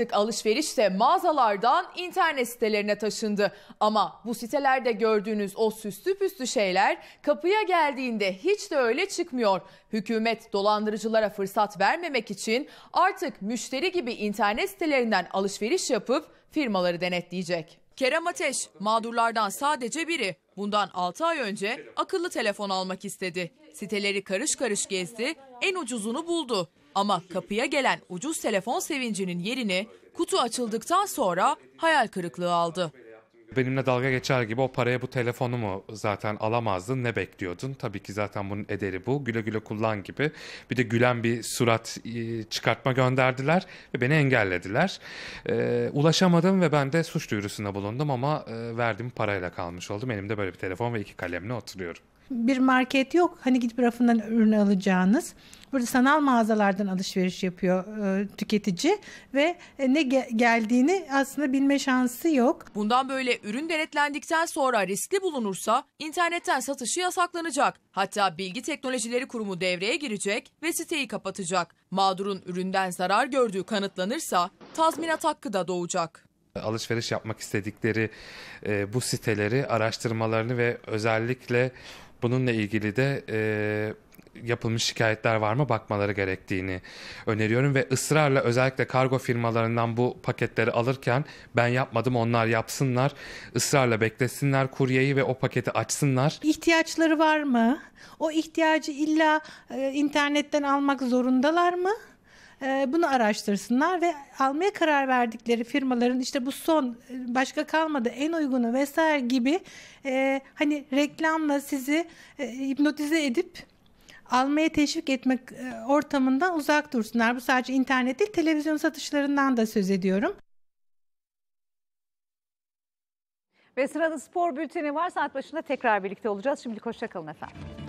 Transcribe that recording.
Artık alışveriş de mağazalardan internet sitelerine taşındı. Ama bu sitelerde gördüğünüz o süslü püslü şeyler kapıya geldiğinde hiç de öyle çıkmıyor. Hükümet dolandırıcılara fırsat vermemek için artık müşteri gibi internet sitelerinden alışveriş yapıp firmaları denetleyecek. Kerem Ateş mağdurlardan sadece biri. Bundan 6 ay önce akıllı telefon almak istedi. Siteleri karış karış gezdi, en ucuzunu buldu. Ama kapıya gelen ucuz telefon sevincinin yerini kutu açıldıktan sonra hayal kırıklığı aldı. Benimle dalga geçer gibi o paraya bu telefonu mu zaten alamazdın ne bekliyordun? Tabii ki zaten bunun ederi bu güle güle kullan gibi. Bir de gülen bir surat e, çıkartma gönderdiler ve beni engellediler. E, ulaşamadım ve ben de suç duyurusuna bulundum ama e, verdiğim parayla kalmış oldum. Elimde böyle bir telefon ve iki kalemle oturuyorum bir market yok. Hani gidip rafından ürün alacağınız. Burada sanal mağazalardan alışveriş yapıyor e, tüketici ve e, ne ge- geldiğini aslında bilme şansı yok. Bundan böyle ürün denetlendikten sonra riskli bulunursa internetten satışı yasaklanacak. Hatta Bilgi Teknolojileri Kurumu devreye girecek ve siteyi kapatacak. Mağdurun üründen zarar gördüğü kanıtlanırsa tazminat hakkı da doğacak alışveriş yapmak istedikleri e, bu siteleri araştırmalarını ve özellikle bununla ilgili de e, yapılmış şikayetler var mı bakmaları gerektiğini öneriyorum ve ısrarla özellikle kargo firmalarından bu paketleri alırken ben yapmadım onlar yapsınlar ısrarla beklesinler kuryeyi ve o paketi açsınlar. İhtiyaçları var mı? O ihtiyacı illa e, internetten almak zorundalar mı? Ee, bunu araştırsınlar ve almaya karar verdikleri firmaların işte bu son başka kalmadı en uygunu vesaire gibi e, hani reklamla sizi e, hipnotize edip almaya teşvik etmek e, ortamından uzak dursunlar. Bu sadece internet değil televizyon satışlarından da söz ediyorum. Ve sırada spor bülteni var. Saat başında tekrar birlikte olacağız. Şimdi hoşçakalın efendim.